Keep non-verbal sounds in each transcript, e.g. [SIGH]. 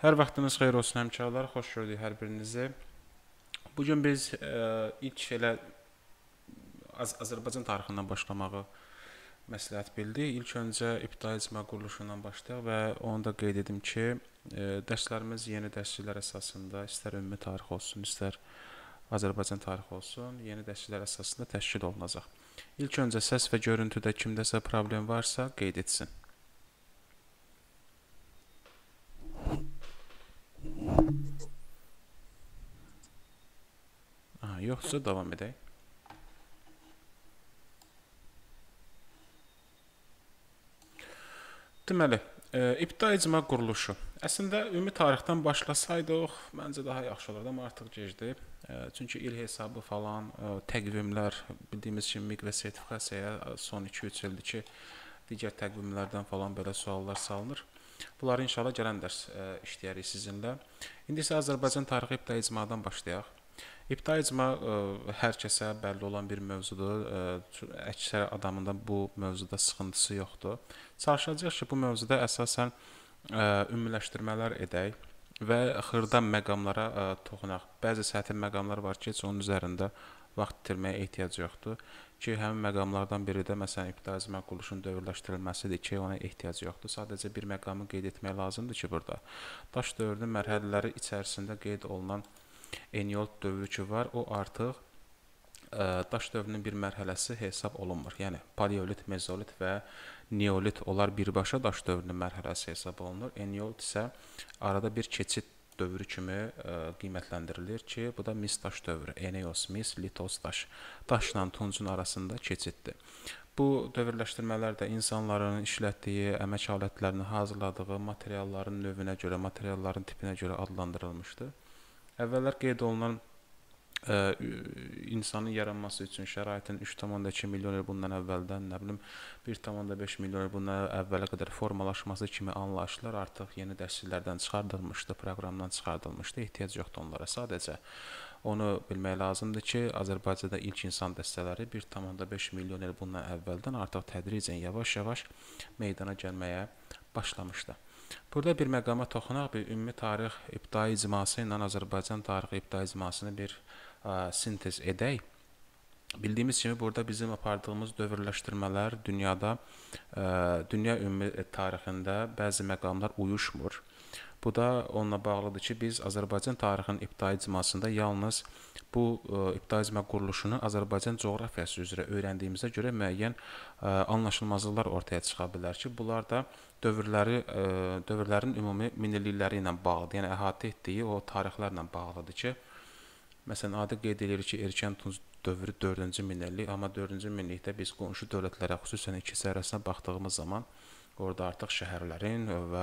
Hər vaxtınız xeyir olsun həmkarlar. Xoş gördük hər birinizi. Bu gün biz ə, e, ilk elə Az Azərbaycan tarixindən başlamağı məsləhət bildik. İlk öncə ibtidai icma quruluşundan başlayaq və onu da qeyd edim ki, ə, e, dərslərimiz yeni dərsliklər əsasında istər ümumi tarix olsun, istər Azərbaycan tarixi olsun, yeni dərsliklər əsasında təşkil olunacaq. İlk öncə səs və görüntüdə kimdəsə problem varsa qeyd etsin. yoxsa davam edək. Deməli, e, ibtidai icma quruluşu. Əslində ümumi tarixdən başlasaydıq, məncə daha yaxşı olardı, amma artıq gecdir. E, çünki il hesabı falan, e, təqvimlər bildiyimiz kimi MİQ və sertifikasiyaya son 2-3 ildir ki, digər təqvimlərdən falan belə suallar salınır. Bunları inşallah gələn dərs e, işləyərik sizinlə. İndi isə Azərbaycan tarixi ibtidai icmadan başlayaq. İbtidai icma ə, e, hər kəsə bəlli olan bir mövzudur. Ə, e, əksər adamın da bu mövzuda sıxıntısı yoxdur. Çalışacağıq ki, bu mövzuda əsasən ə, e, ümumiləşdirmələr edək və xırda məqamlara ə, toxunaq. Bəzi səthi məqamlar var ki, heç onun üzərində vaxt itirməyə ehtiyac yoxdur ki, həmin məqamlardan biri də məsələn ibtidai icma quruluşunun dövrləşdirilməsidir ki, ona ehtiyac yoxdur. Sadəcə bir məqamı qeyd etmək lazımdır ki, burada daş dövrünün mərhələləri içərisində qeyd olunan eneolit dövrü ki var, o artıq ə, e, daş dövrünün bir mərhələsi hesab olunmur. Yəni paleolit, mezolit və neolit onlar birbaşa daş dövrünün mərhələsi hesab olunur. Eneolit isə arada bir keçid dövrü kimi ə, e, qiymətləndirilir ki, bu da mis daş dövrü, Eneos, mis, litos daş. Daşla tuncun arasında keçiddir. Bu dövrləşdirmələr də insanların işlətdiyi əmək alətlərini hazırladığı materialların növünə görə, materialların tipinə görə adlandırılmışdı. Əvvəllər qeyd olunan ə, e, insanın yaranması üçün şəraitin 3.2 milyon il bundan əvvəldən, nə bilim 1.5 milyon il bundan əvvələ qədər formalaşması kimi anlayışlar artıq yeni dərsliklərdən çıxardılmışdı, proqramdan çıxardılmışdı. Ehtiyac yoxdur onlara. Sadəcə onu bilmək lazımdır ki, Azərbaycanda ilk insan dəstələri 1.5 milyon il bundan əvvəldən artıq tədricən yavaş-yavaş meydana gəlməyə başlamışdı. Burada bir məqama toxunaq, bir ümumi tarix ibtidai icması ilə Azərbaycan tarixi ibtidai icmasını bir ə, sintez edək. Bildiyimiz kimi burada bizim apardığımız dövrləşdirmələr dünyada ə, dünya ümumi tarixində bəzi məqamlar uyuşmur. Bu da onunla bağlıdır ki, biz Azərbaycan tarixinin ibtidai icmasında yalnız bu ə, e, ibtidai icma quruluşunu Azərbaycan coğrafiyası üzrə öyrəndiyimizə görə müəyyən ə, e, anlaşılmazlıqlar ortaya çıxa bilər ki, bunlar da dövrləri ə, e, dövrlərin ümumi minillikləri ilə bağlıdır. Yəni əhatə etdiyi o tarixlərlə bağlıdır ki, məsələn adi qeyd edilir ki, erkən tunc dövrü 4-cü minillik, amma 4-cü minillikdə biz qonşu dövlətlərə, xüsusən iki sərhədinə baxdığımız zaman Orda artıq şəhərlərin və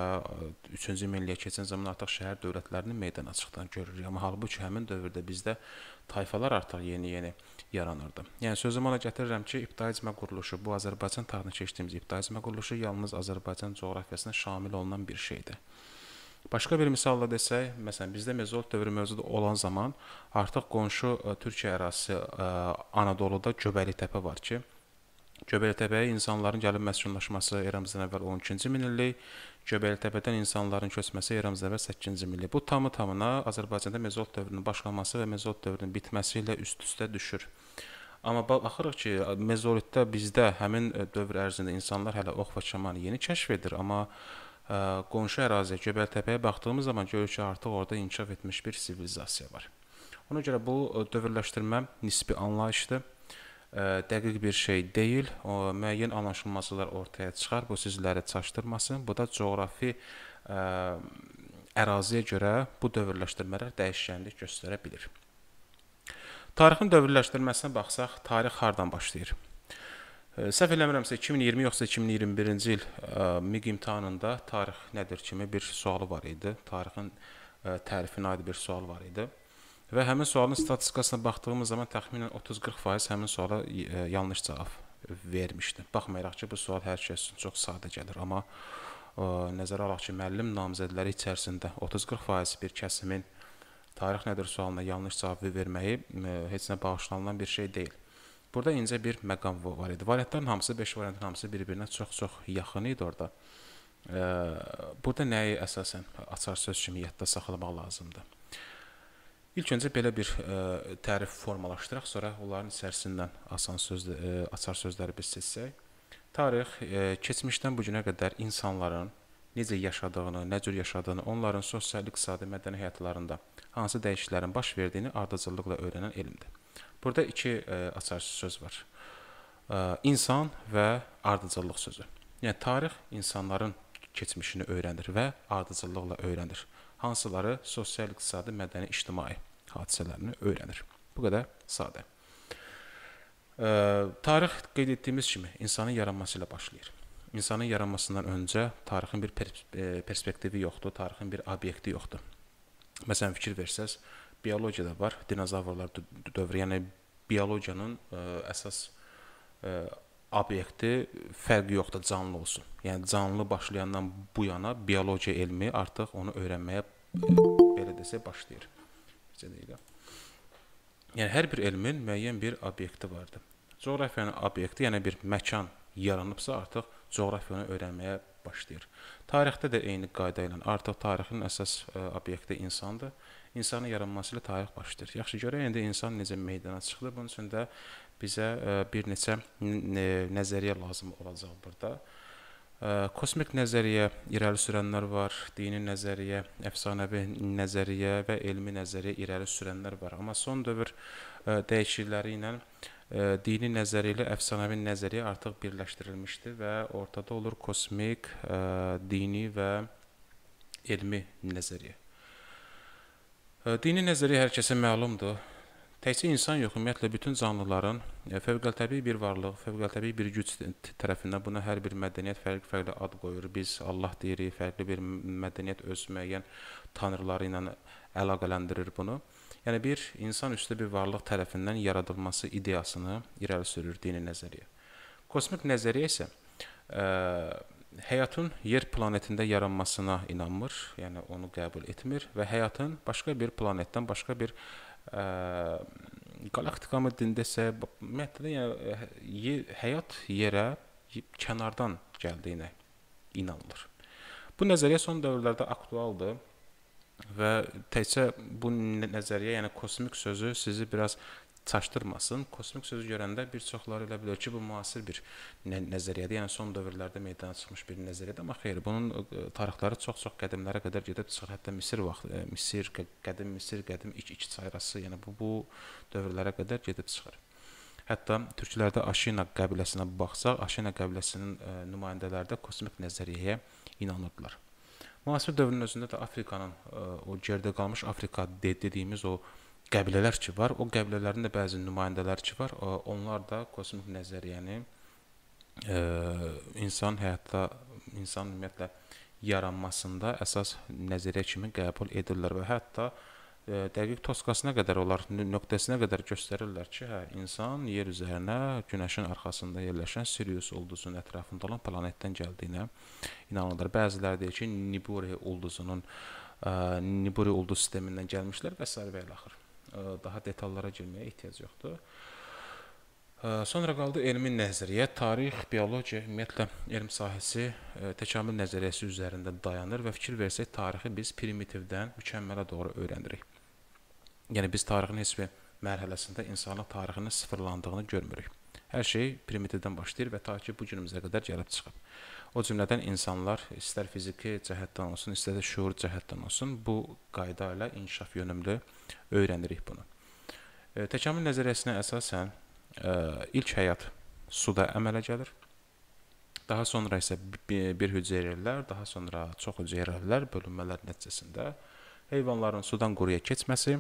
3-cü e, minilliyə keçən zaman artıq şəhər dövlətlərinin meydana çıxdığını görürük. Amma halbuki həmin dövrdə bizdə tayfalar artıq yeni-yeni yaranırdı. Yəni sözümü ona gətirirəm ki, ibtidaizmə quruluşu, bu Azərbaycan tarixinə keçdiyimiz ibtidaizmə quruluşu yalnız Azərbaycan coğrafiyasına şamil olunan bir şeydir. Başqa bir misalla desək, məsələn, bizdə mezolit dövrü mövcud olan zaman artıq qonşu e, Türkiyə ərazisi e, Anadoluda Göbəli təpə var ki, Göbəltəbəyə insanların gəlib məskunlaşması eramızdan əvvəl 12-ci minillik, Göbəltəpədən insanların köçməsi eramızdan əvvəl 8-ci minillik. Bu tamı-tamına Azərbaycanda mezolit dövrünün başlaması və mezolit dövrünün bitməsi ilə üst-üstə düşür. Amma baxırıq ki, mezolitdə bizdə həmin e, dövr ərzində insanlar hələ ox və kamanı yeni kəşf edir, amma ə, e, qonşu əraziyə Göbəltəpəyə baxdığımız zaman görürük ki, artıq orada inkişaf etmiş bir sivilizasiya var. Ona görə bu e, dövrləşdirmə nisbi anlayışdır dəqiq bir şey deyil. O müəyyən anlaşılmazlıqlar ortaya çıxar. Bu sizləri çaşdırmasın. Bu da coğrafi ə, e, əraziyə görə bu dövrləşdirmələr dəyişkənlik göstərə bilər. Tarixin dövrləşdirməsinə baxsaq, tarix hardan başlayır? E, səhv eləmirəmsə 2020 yoxsa 2021-ci il e, MİQ imtahanında tarix nədir kimi bir sualı var idi. Tarixin ə, tərifinə aid bir sual var idi. Və həmin sualın statistikasına baxdığımız zaman təxminən 30-40% həmin suala e, yanlış cavab vermişdi. Baxmayaraq ki, bu sual hər kəs üçün çox sadə gəlir, amma ə, e, nəzərə alaq ki, müəllim namizədləri içərisində 30-40% bir kəsimin tarix nədir sualına yanlış cavabı verməyi ə, e, heç nə bağışlanılan bir şey deyil. Burada incə bir məqam var idi. Variantların hamısı 5 variantın hamısı bir-birinə çox-çox yaxın idi orada. Ə, burada nəyi əsasən açar söz kimi yadda saxlamaq lazımdır? İlk öncə belə bir ə, e, tərif formalaşdıraq, sonra onların içərisindən asan söz ə, e, açar sözləri biz seçsək. Tarix ə, e, keçmişdən bu günə qədər insanların necə yaşadığını, nə cür yaşadığını, onların sosial-iqtisadi mədəni həyatlarında hansı dəyişikliklərin baş verdiyini ardıcıllıqla öyrənən elmdir. Burada iki ə, açar söz var. Ə, insan və ardıcıllıq sözü. Yəni tarix insanların keçmişini öyrənir və ardıcıllıqla öyrənir. Hansıları sosial, iqtisadi, mədəni, ictimai hadisələrini öyrənir. Bu qədər sadə. E, eh, tarix qeyd etdiyimiz kimi insanın yaranması ilə başlayır. İnsanın yaranmasından öncə tarixin bir e, perspektivi yoxdur, tarixin bir obyekti yoxdur. Məsələn fikir versəz, biologiyada var, dinozavrlar dövrü, yəni biologiyanın ə, e, əsas ə, e, obyekti fərqi yoxdur canlı olsun. Yəni canlı başlayandan bu yana biologiya elmi artıq onu öyrənməyə belə desə başlayır nəticədə ilə. Yəni hər bir elmin müəyyən bir obyekti vardır. Coğrafiyanın obyekti, yəni bir məkan yaranıbsa, artıq coğrafiyanı öyrənməyə başlayır. Tarixdə də eyni qayda ilə artıq tarixin əsas ə, e, obyekti insandır. İnsanın yaranması ilə tarix başlayır. Yaxşı görək indi insan necə meydana çıxdı. Bunun üçün də bizə ə, e, bir neçə nəzəriyyə lazım olacaq burada. Kosmik nəzəriyyə irəli sürənlər var, dini nəzəriyyə, əfsanəvi nəzəriyyə və elmi nəzəriyyə irəli sürənlər var. Amma son dövr e, dəyişiklikləri ilə e, dini nəzəriyyə ilə əfsanəvi nəzəriyyə artıq birləşdirilmişdi və ortada olur kosmik, e, dini və elmi nəzəriyyə. Dini nəzəriyyə hər kəsə məlumdur. Təkcə insan yox, ümumiyyətlə bütün canlıların e, fövqəltəbii bir varlıq, fövqəltəbii bir güc tərəfindən buna hər bir mədəniyyət fərqli-fərqli ad qoyur. Biz Allah deyirik, fərqli bir mədəniyyət öz müəyyən tanrıları ilə əlaqələndirir bunu. Yəni bir insan üstü bir varlıq tərəfindən yaradılması ideyasını irəli sürür dini nəzəriyyə. Kosmik nəzəriyyə isə ə, e, həyatın yer planetində yaranmasına inanmır, yəni onu qəbul etmir və həyatın başqa bir planetdən, başqa bir Ehm, galaktikamı dində isə ümumiyyətlə yəni həyat yerə kənardan gəldiyinə inanılır. Bu nəzəriyyə son dövrlərdə aktualdır və təkcə bu nəzəriyyə, yəni kosmik sözü sizi biraz çaşdırmasın. Kosmik sözü görəndə bir çoxları elə bilir ki, bu müasir bir nə nəzəriyyədir, yəni son dövrlərdə meydana çıxmış bir nəzəriyyədir, amma xeyr, bunun tarixləri çox-çox qədimlərə qədər gedib çıxır. Hətta Misir vaxtı, Misir, qədim Misir, qədim İç-İç çayrası, yəni bu bu dövrlərə qədər gedib çıxır. Hətta türklərdə Aşina qəbiləsinə baxsaq, Aşina qəbiləsinin ə, nümayəndələri də kosmik nəzəriyyəyə inanırdılar. Müasir dövrün özündə də Afrikanın ə, o gerdə qalmış Afrika dediyimiz o qəbilələr ki var, o qəbilələrin də bəzi nümayəndələri ki var, onlar da kosmik nəzəriyyəni ə, e, insan həyatda insan ümumiyyətlə yaranmasında əsas nəzəriyyə kimi qəbul edirlər və hətta ə, e, dəqiq toskasına qədər onlar nöqtəsinə qədər göstərirlər ki, hə, insan yer üzərinə günəşin arxasında yerləşən Sirius ulduzunun ətrafında olan planetdən gəldiyinə inanırlar. Bəziləri deyir ki, Niburi ulduzunun ə, e, Niburi ulduz sistemindən gəlmişlər və sair və ilaxır daha detallara girməyə ehtiyac yoxdur. Sonra qaldı elmin nəzəriyyə, tarix, biologiya, ümumiyyətlə elm sahəsi təkamül nəzəriyyəsi üzərində dayanır və fikir versək, tarixi biz primitivdən mükəmmələ doğru öyrənirik. Yəni biz tarixin heç bir mərhələsində insanlıq tarixinin sıfırlandığını görmürük. Hər şey primitivdən başlayır və ta ki bu günümüzə qədər gəlib çıxıb. O cümlədən insanlar istər fiziki cəhətdən olsun, istər də şuur cəhətdən olsun, bu qayda ilə inkişaf yönümlü öyrənirik bunu. E, təkamül nəzəriyyəsinə əsasən e, ilk həyat suda əmələ gəlir. Daha sonra isə bir hüceyrələr, daha sonra çox hüceyrələr bölünmələr nəticəsində heyvanların sudan quruya keçməsi,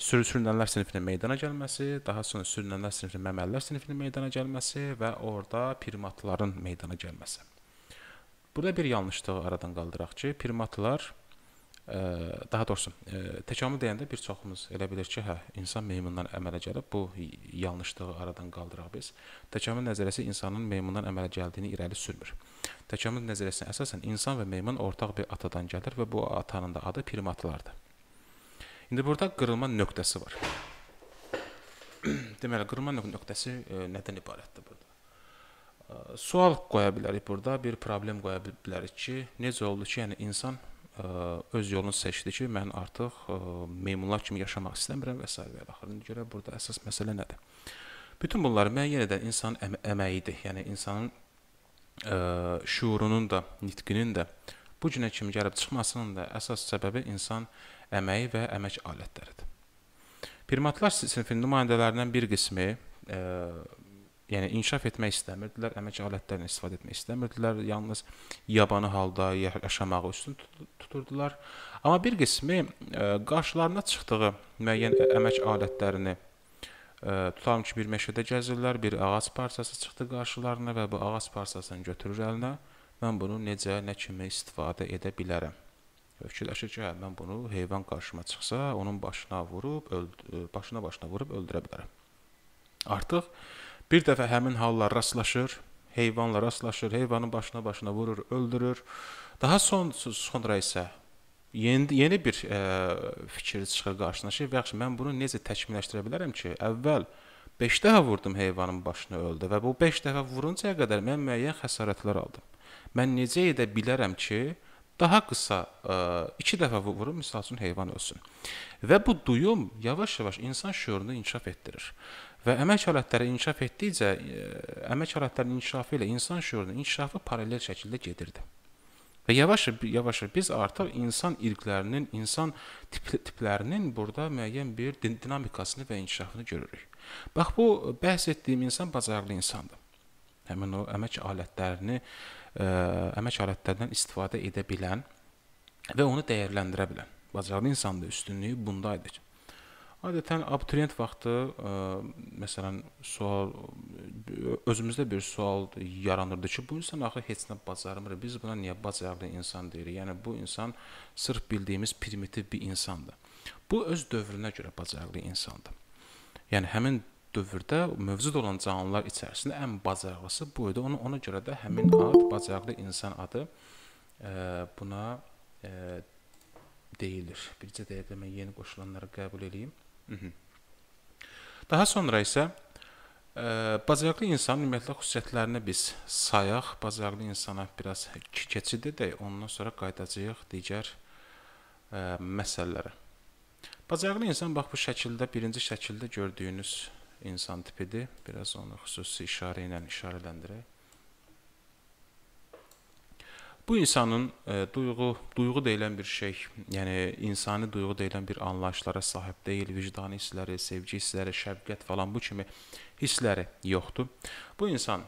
sürü-sürünənlər sinifinin meydana gəlməsi, daha sonra sürünənlər sinifinin məməlilər sinifinin meydana gəlməsi və orada primatların meydana gəlməsi. Burada bir yanlışlığı aradan qaldıraq ki, primatlar ə, e, daha doğrusu ə, e, təkamül deyəndə bir çoxumuz elə bilir ki, hə, insan meymundan əmələ gəlib. Bu yanlışlığı aradan qaldıraq biz. Təkamül nəzəriyyəsi insanın meymundan əmələ gəldiyini irəli sürmür. Təkamül nəzəriyyəsinə əsasən insan və meymun ortaq bir atadan gəlir və bu atanın da adı primatlardır. İndi burada qırılma nöqtəsi var. [CLEARS THROAT] Deməli, qırılma nöqtəsi ə, e, nədən ibarətdir bu? sual qoya bilərik burada, bir problem qoya bilərik ki, necə oldu ki, yəni insan ə, e, öz yolunu seçdi ki, mən artıq ə, e, meymunlar kimi yaşamaq istəmirəm və s. və axırına görə burada əsas məsələ nədir? Bütün bunlar mən yenə də insan əm əməyidir. Yəni insanın ə, e, şuurunun da, nitqinin də bu günə kimi gəlib çıxmasının da əsas səbəbi insan əməyi və əmək alətləridir. Primatlar sinfinin nümayəndələrindən bir qismi ə, yəni inkişaf etmək istəmirdilər, əmək alətlərindən istifadə etmək istəmirdilər, yalnız yabanı halda yaşamağı üstün tuturdular. Amma bir qismi e, qarşılarına çıxdığı müəyyən əmək alətlərini e, tutalım ki, bir meşədə gəzirlər, bir ağac parçası çıxdı qarşılarına və bu ağac parçasını götürür əlinə. Mən bunu necə, nə kimi istifadə edə bilərəm? Fikirləşir ki, hə, mən bunu heyvan qarşıma çıxsa, onun başına vurub, başına-başına e, vurub öldürə bilərəm. Artıq Bir dəfə həmin hallar rastlaşır, heyvanla rastlaşır, heyvanın başına başına vurur, öldürür. Daha son sonra isə yeni yeni bir ə, e, fikir çıxır qarşına. Şey, yaxşı, mən bunu necə təkmilləşdirə bilərəm ki, əvvəl 5 dəfə vurdum heyvanın başını öldü və bu 5 dəfə vuruncaya qədər mən müəyyən xəsarətlər aldım. Mən necə edə bilərəm ki, daha qısa 2 e, dəfə vurum, məsəl üçün heyvan ölsün. Və bu duyum yavaş-yavaş insan şüurunu inkişaf etdirir. Və əmək alətləri inkişaf etdikcə, əmək e, alətlərinin inkişafı ilə insan şüurunun inkişafı paralel şəkildə gedirdi. Və yavaş-yavaş biz artıq insan irqlərinin, insan tip tiplərinin burada müəyyən bir dinamikasını və inkişafını görürük. Bax bu bəhs etdiyim insan bacarıqlı insandır. Həmin o əmək alətlərini, ə, e, əmək alətlərindən istifadə edə bilən və onu dəyərləndirə bilən bacarıqlı insanın üstünlüyü bundaydı. Adətən abituriyent vaxtı ə, e, məsələn sual özümüzdə bir sual yaranırdı ki, bu insan axı heç nə bacarmır. Biz buna niyə bacarıqlı insan deyirik? Yəni bu insan sırf bildiyimiz primitiv bir insandır. Bu öz dövrünə görə bacarıqlı insandır. Yəni həmin dövrdə mövcud olan canlılar içərisində ən bacarıqlısı bu idi. Ona ona görə də həmin ad bacarıqlı insan adı ə, e, buna ə, e, deyilir. Bircə dəqiqə mən yeni qoşulanları qəbul eləyim. Daha sonra isə ə, e, bacarıqlı insanın ümumiyyətlə xüsusiyyətlərini biz sayaq. Bacarıqlı insana biraz keçid edək, ondan sonra qayıdacağıq digər ə, e, məsələlərə. Bacarıqlı insan bax bu şəkildə, birinci şəkildə gördüyünüz insan tipidir. Biraz onu xüsusi işarə ilə işarələndirək. Bu insanın e, duyğu, duyğu deyilən bir şey, yəni insani duyğu deyilən bir anlayışlara sahib deyil, vicdan hissləri, sevgi hissləri, şəfqət falan bu kimi hissləri yoxdur. Bu insan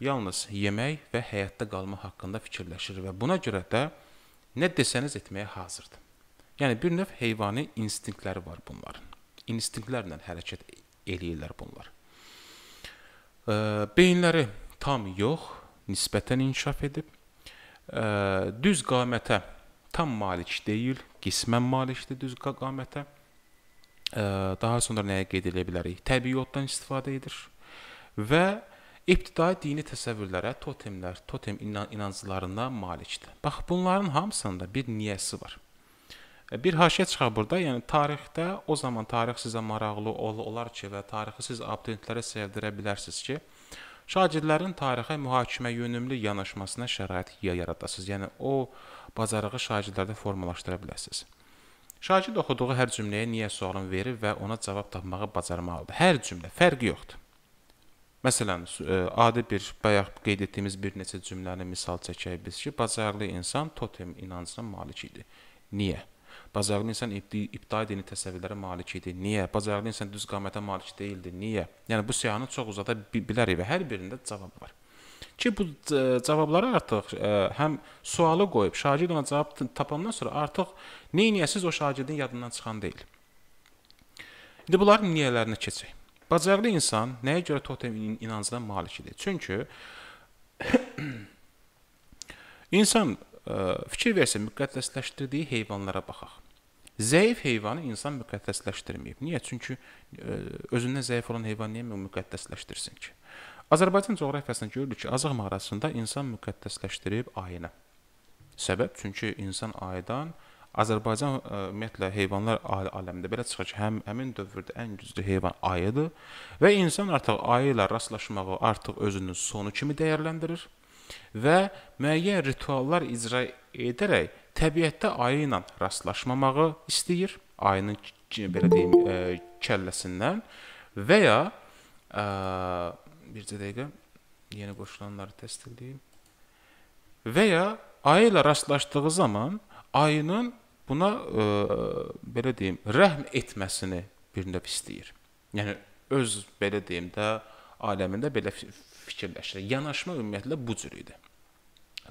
yalnız yemək və həyatda qalma haqqında fikirləşir və buna görə də nə desəniz etməyə hazırdır. Yəni bir növ heyvani instinktləri var bunların. İnstinktlərlə hərəkət eləyirlər bunlar. E, beyinləri tam yox, nisbətən inkişaf edib düz qamətə tam malik deyil, qismən malikdir düz qamətə. Daha sonra nəyə qeyd edə bilərik? Təbiiyotdan istifadə edir və ibtidai dini təsəvvürlərə, totemlər, totem inanclarına malikdir. Bax, bunların hamısında bir niyəsi var. Bir haşiyə çıxar burada, yəni tarixdə o zaman tarix sizə maraqlı olar ki və tarixi siz abituriyyentlərə sevdirə bilərsiniz ki, Şagirdlərin tarixə mühakimə yönümlü yanaşmasına şərait yaradasınız. Yəni o bacarığı şagirdlərdə formalaşdıra biləsiniz. Şagird oxuduğu hər cümləyə niyə sualını verir və ona cavab tapmağı bacarmalıdır. Hər cümlə fərqi yoxdur. Məsələn, e, adi bir bayaq qeyd etdiyimiz bir neçə cümləni misal çəkək biz ki, bacarıqlı insan totem inancına malik idi. Niyə? Bacarıqlı e, e, [CLEARS THROAT] insan e, ibtidai dini təsəvvürlərə malik idi. Niyə? Bacarıqlı insan düz qamətə malik deyildi. Niyə? Yəni bu siyahını çox uzada bilərik və hər birində cavab var. Ki bu cavabları artıq ə, həm sualı qoyub şagird ona cavab tapandan sonra artıq neyniyəsiz o şagirdin yadından çıxan deyil. İndi bunların niyələrinə keçək. Bacarıqlı insan nəyə görə totem inancına malik idi? Çünki insan ə, fikir versə müqəddəsləşdirdiyi heyvanlara baxaq. Zəif heyvanı insan müqəddəsləşdirməyib. Niyə? Çünki e, özündən zəif olan heyvan niyə müqəddəsləşdirsin ki? Azərbaycan coğrafiyasını görürük ki, Azıq mağarasında insan müqəddəsləşdirib ayını. Səbəb çünki insan aydan Azərbaycan e, ümumiyyətlə heyvanlar aləmində belə çıxır ki, həm həmin dövrdə ən güclü heyvan ayıdır və insan artıq ayı ilə rastlaşmağı artıq özünün sonu kimi dəyərləndirir və müəyyən rituallar icra edərək təbiətdə ayı ilə rastlaşmamağı istəyir, ayının belə deyim, ə, e, kəlləsindən və ya ə, e, bircə dəqiqə yeni qoşulanları təsdiqləyim. Və ya ayı ilə rastlaşdığı zaman ayının buna ə, e, belə deyim, rəhm etməsini birində istəyir. Yəni öz belə deyim də aləmində belə fikirləşir. Yanaşma ümumiyyətlə bu cür idi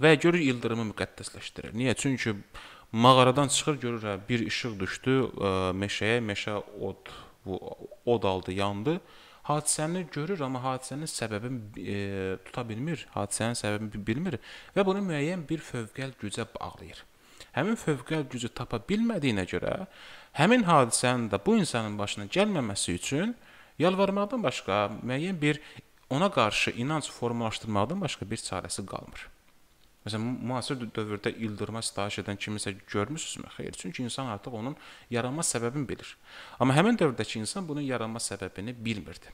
və görür ildırımı müqəddəsləşdirir. Niyə? Çünki mağaradan çıxır, görür hə bir işıq düşdü ə, meşəyə, meşə od bu od aldı, yandı. Hadisəni görür, amma hadisənin səbəbini e, tuta bilmir, hadisənin səbəbini bilmir və bunu müəyyən bir fövqəl gücə bağlayır. Həmin fövqəl gücü tapa bilmədiyinə görə həmin hadisənin də bu insanın başına gəlməməsi üçün yalvarmaqdan başqa müəyyən bir ona qarşı inanc formalaşdırmaqdan başqa bir çarəsi qalmır. Məsələn, müasir dövrdə ildırma sitayiş edən kimisə görmüsünüzmü? Xeyr, çünki insan artıq onun yaranma səbəbini bilir. Amma həmin dövrdəki insan bunun yaranma səbəbini bilmirdi.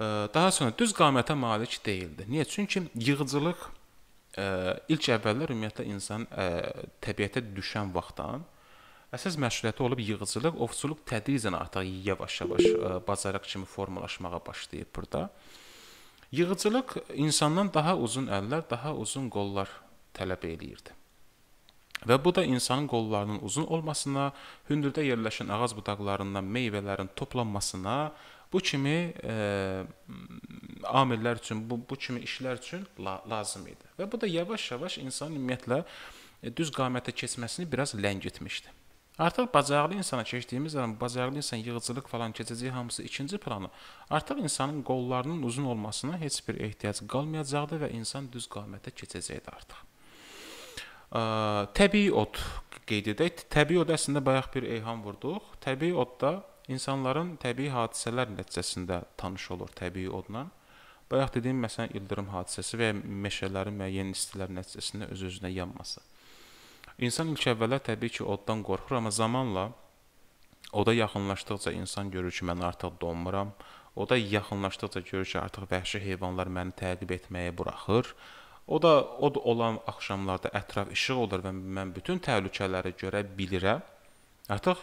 Daha sonra düz qamətə malik deyildi. Niyə? Çünki yığıcılıq ilk əvvəllər ümumiyyətlə insan təbiətə düşən vaxtdan Əsas məşğuliyyəti olub yığıcılıq, ovçuluq tədricən artıq yavaş-yavaş bacarıq kimi formalaşmağa başlayıb burada. Yığıcılıq insandan daha uzun əllər, daha uzun qollar tələb eləyirdi. Və bu da insanın qollarının uzun olmasına, hündürdə yerləşən ağac budaqlarından meyvələrin toplanmasına, bu kimi e, amillər üçün, bu bu kimi işlər üçün la lazım idi. Və bu da yavaş-yavaş insanın ümumiyyətlə e, düz qamətə keçməsini biraz ləngitmişdi. Artıq bacarıqlı insana keçdiyimiz zaman bacarıqlı insan yığıcılıq falan keçəcək hamısı ikinci plana. Artıq insanın qollarının uzun olmasına heç bir ehtiyac qalmayacaqdı və insan düz qamətə keçəcəkdi artıq. Ə, təbii od qeyd edək. Təbii od əslində bayaq bir eyham vurduq. Təbii odda insanların təbii hadisələr nəticəsində tanış olur təbii odla. Bayaq dediyim məsələn ildırım hadisəsi və meşələrin müəyyən istilər nəticəsində öz-özünə yanması. İnsan ilk əvvəllər təbii ki, oddan qorxur, amma zamanla oda yaxınlaşdıqca insan görür ki, mən artıq donmuram. Oda yaxınlaşdıqca görür ki, artıq vəhşi heyvanlar məni təqib etməyə buraxır. O da od olan axşamlarda ətraf işıq olur və mən bütün təhlükələri görə bilirəm. Artıq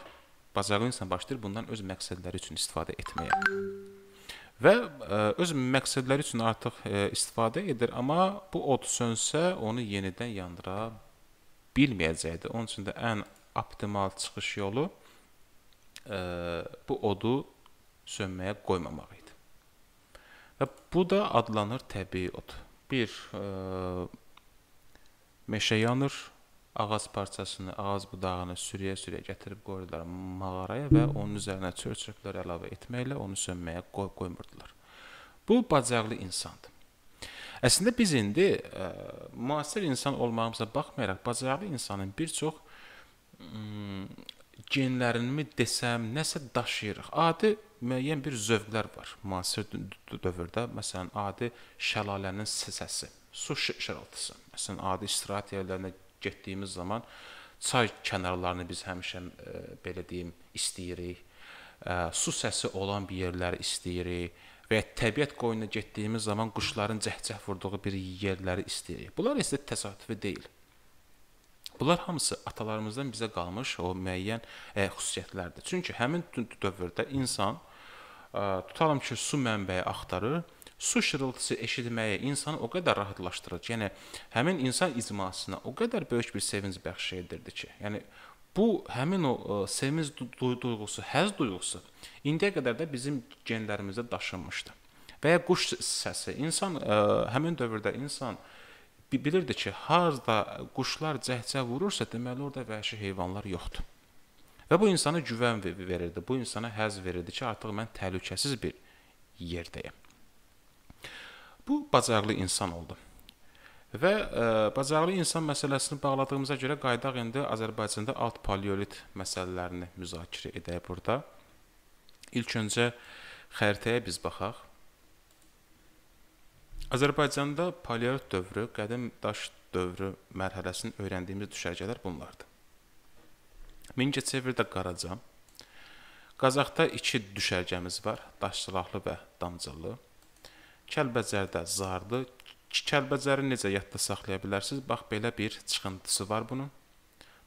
bacarıqlı insan başlayır bundan öz məqsədləri üçün istifadə etməyə. Və ə, e, öz məqsədləri üçün artıq ə, e, istifadə edir, amma bu od sönsə onu yenidən yandıra bilməyəcəkdi. Onun üçün də ən optimal çıxış yolu ə, e, bu odu sönməyə qoymamaq idi. Və bu da adlanır təbii od. Bir ə, e, meşə yanır, ağac parçasını, ağac budağını sürüyə-sürüyə gətirib qoyurdular mağaraya və onun üzərinə çör-çöplər əlavə etməklə onu sönməyə qoy qoymurdular. Bu bacaqlı insandı. Əslində biz indi ə, e, müasir insan olmağımıza baxmayaraq bacarıqlı insanın bir çox genlərini desəm, nəsə daşıyırıq. Adi müəyyən bir zövqlər var müasir dövrdə. Məsələn, adi şəlalənin səsi, su şırıltısı. Məsələn, adi istirahət yerlərinə getdiyimiz zaman çay kənarlarını biz həmişə ə, e, belə deyim, istəyirik. Ə, e, su səsi olan bir yerləri istəyirik və ya təbiət qoynuna getdiyimiz zaman quşların cəhcəh vurduğu bir yerləri istəyirik. Bunlar isə təsadüfi deyil. Bunlar hamısı atalarımızdan bizə qalmış o müəyyən ə, e, xüsusiyyətlərdir. Çünki həmin dövrdə insan ə, e, tutalım ki, su mənbəyi axtarır, su şırıltısı eşitməyi insanı o qədər rahatlaşdırır. Yəni həmin insan icmasına o qədər böyük bir sevinc bəxş edirdi ki, yəni Bu həmin o e, sevinc duyğusu, həzz duyğusu indiyə qədər də bizim genlərimizdə daşınmışdı. Və ya quş səsi. İnsan ə, e, həmin dövrdə insan bilirdi ki, harda quşlar cəhcəh vurursa, deməli orada vəhşi heyvanlar yoxdur. Və bu insana güvən verirdi, bu insana həzz verirdi ki, artıq mən təhlükəsiz bir yerdəyəm. Bu bacarıqlı insan oldu. Və ə, e, bacarıqlı insan məsələsini bağladığımıza görə qayıdaq indi Azərbaycanda alt paleolit məsələlərini müzakirə edək burada. İlk öncə xəritəyə biz baxaq. Azərbaycanda paleolit dövrü, qədim daş dövrü mərhələsini öyrəndiyimiz düşərgələr bunlardır. Mingəçevirdə Qaraca, Qazaxda 2 düşərgəmiz var: Daşçılaqlı və Damcılı. Kəlbəcərdə Zarlı, Kəlbəcəri necə yadda saxlaya bilərsiniz? Bax belə bir çıxıntısı var bunun.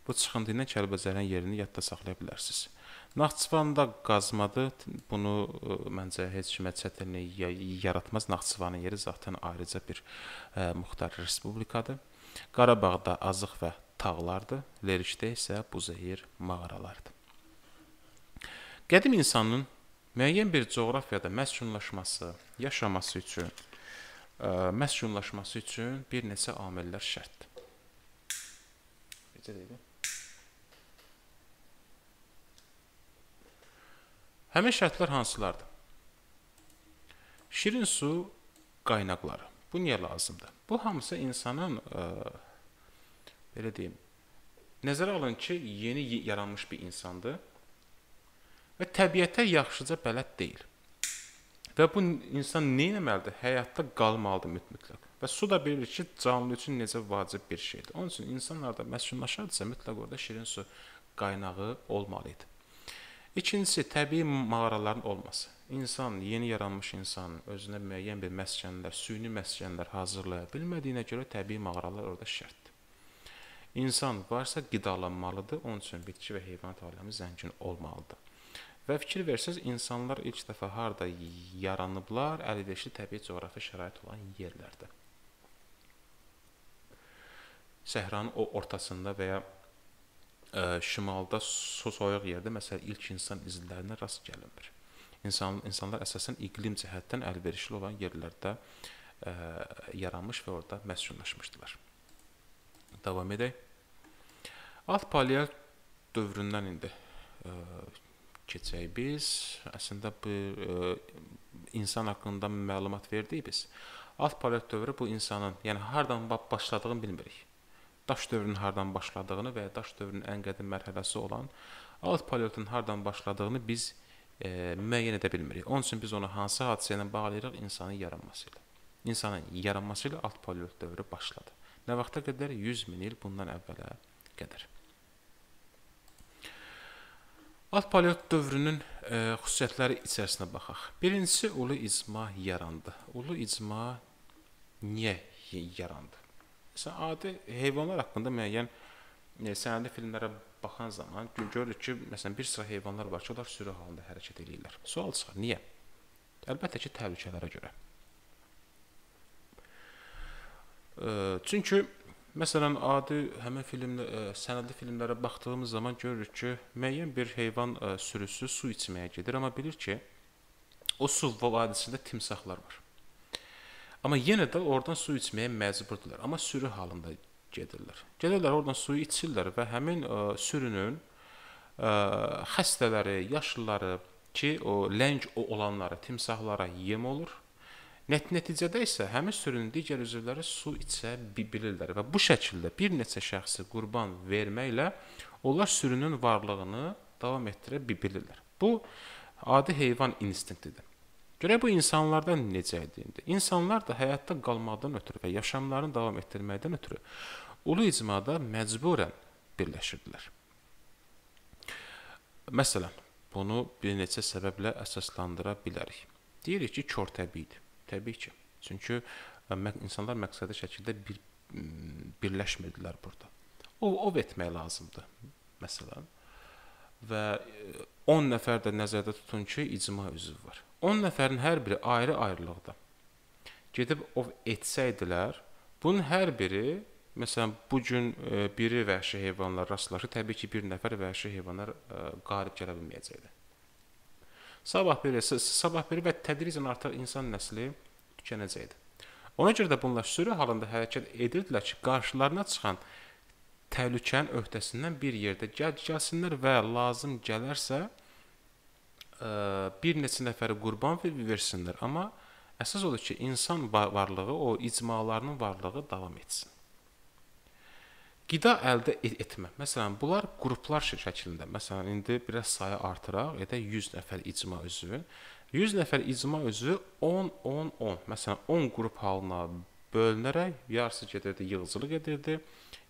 Bu çıxıntı ilə Kəlbəcərin yerini yadda saxlaya bilərsiniz. Naxçıvanda qazmadı. Bunu ə, e, məncə heç kimə çətinlik yaratmaz. Naxçıvanın yeri zaten ayrıca bir ə, e, muxtar respublikadır. Qarabağda azıq və tağlardır. Lerişdə isə buzeyir mağaralardır. Qədim insanın müəyyən bir coğrafiyada məskunlaşması, yaşaması üçün məskunlaşması üçün bir neçə amillər şərtdir. Necə deyim? Həmin şərtlər hansılardır? Şirin su qaynaqları. Bu niyə lazımdır? Bu hamısı insanın ə, belə deyim, nəzərə alın ki, yeni yaranmış bir insandır və təbiətə yaxşıca bələd deyil. Və bu insan nə etməlidir? Həyatda qalmalıdır mütləq. Və su da bilirik ki, canlı üçün necə vacib bir şeydir. Onun üçün insanlar da məskunlaşardısa mütləq orada şirin su qaynağı olmalı idi. İkincisi təbii mağaraların olması. İnsan, yeni yaranmış insan özünə müəyyən bir məskənlər, süni məskənlər hazırlaya bilmədiyinə görə təbii mağaralar orada şərtdir. İnsan varsa qidalanmalıdır. Onun üçün bitki və heyvanat aləmi zəngin olmalıdır. Və fikir versəz, insanlar ilk dəfə harda yaranıblar? Əlverişli təbii coğrafi şərait olan yerlərdə. Səhranın o ortasında və ya ə, e, şimalda so soyuq yerdə məsələn ilk insan izlərinə rast gəlinmir. İnsan insanlar əsasən iqlim cəhətdən əlverişli olan yerlərdə ə, e, yaranmış və orada məskunlaşmışdılar. Davam edək. Alt paleolit dövründən indi ə, e, keçək biz. Əslində bu ə, e, insan haqqında məlumat verdik biz. Alt paleolit dövrü bu insanın, yəni hardan başladığını bilmirik. Daş dövrünün hardan başladığını və ya daş dövrünün ən qədim mərhələsi olan alt paleolitin hardan başladığını biz e, müəyyən edə bilmirik. Onun üçün biz onu hansı hadisə ilə bağlayırıq? İnsanın yaranması ilə. İnsanın yaranması ilə alt paleolit dövrü başladı. Nə vaxta qədər? 100 min il bundan əvvələ qədər. Alt paleolit dövrünün ə, e, xüsusiyyətləri içərisinə baxaq. Birincisi ulu icma yarandı. Ulu icma niyə yarandı? Məsələn, adi heyvanlar haqqında müəyyən e, sənədli filmlərə baxan zaman görürük ki, məsələn, bir sıra heyvanlar var ki, onlar sürü halında hərəkət edirlər. Sual çıxır, niyə? Əlbəttə ki, təhlükələrə görə. E, çünki Məsələn, adi həmin filmlə e, sənədli filmlərə baxdığımız zaman görürük ki, müəyyən bir heyvan ə, e, sürüsü su içməyə gedir, amma bilir ki, o su vadisində timsahlar var. Amma yenə də oradan su içməyə məcburdular, amma sürü halında gedirlər. Gedirlər oradan suyu içirlər və həmin ə, e, sürünün ə, xəstələri, yaşlıları ki, o ləng o olanlara, timsahlara yem olur Nət nəticədə isə həmin sürünün digər üzvləri su içə bilirlər və bu şəkildə bir neçə şəxsi qurban verməklə onlar sürünün varlığını davam etdirə bilirlər. Bu adi heyvan instinktidir. Görə bu insanlardan necə edildi? İnsanlar da həyatda qalmaqdan ötürü və yaşamlarını davam etdirməkdən ötürü ulu icmada məcburən birləşirdilər. Məsələn, bunu bir neçə səbəblə əsaslandıra bilərik. Deyirik ki, kör təbiidir. Təbii ki. Çünki e, insanlar məqsədi şəkildə bir birləşmədilər burada. O ov etmək lazımdır məsələn. Və 10 e, nəfər də nəzərdə tutun ki, icma üzvü var. 10 nəfərin hər biri ayrı-ayrılıqda. Gedib ov etsəydilər, bunun hər biri Məsələn, bu gün e, biri vəhşi heyvanlar rastlaşır, təbii ki, bir nəfər vəhşi heyvanlar qalib gələ bilməyəcəkdi. Sabah beri, sabah beri və tədricən artıq insan nəsli tükənəcəkdir. Ona görə də bunlar sürü halında hərəkət edirdilər ki, qarşılarına çıxan təhlükənin öhdəsindən bir yerdə gəl gəlsinlər və lazım gələrsə ə, bir neçə nəfəri qurban versinlər. Amma əsas odur ki, insan varlığı, o icmalarının varlığı davam etsin qida əldə e, etmə. Məsələn, bunlar qruplar şəklində. Məsələn, indi biraz sayı artıraq, elə 100 nəfər icma üzvü. 100 nəfər icma üzvü 10 10 10. Məsələn, 10 qrup halına bölünərək yarısı gedirdi yığıcılıq edirdi,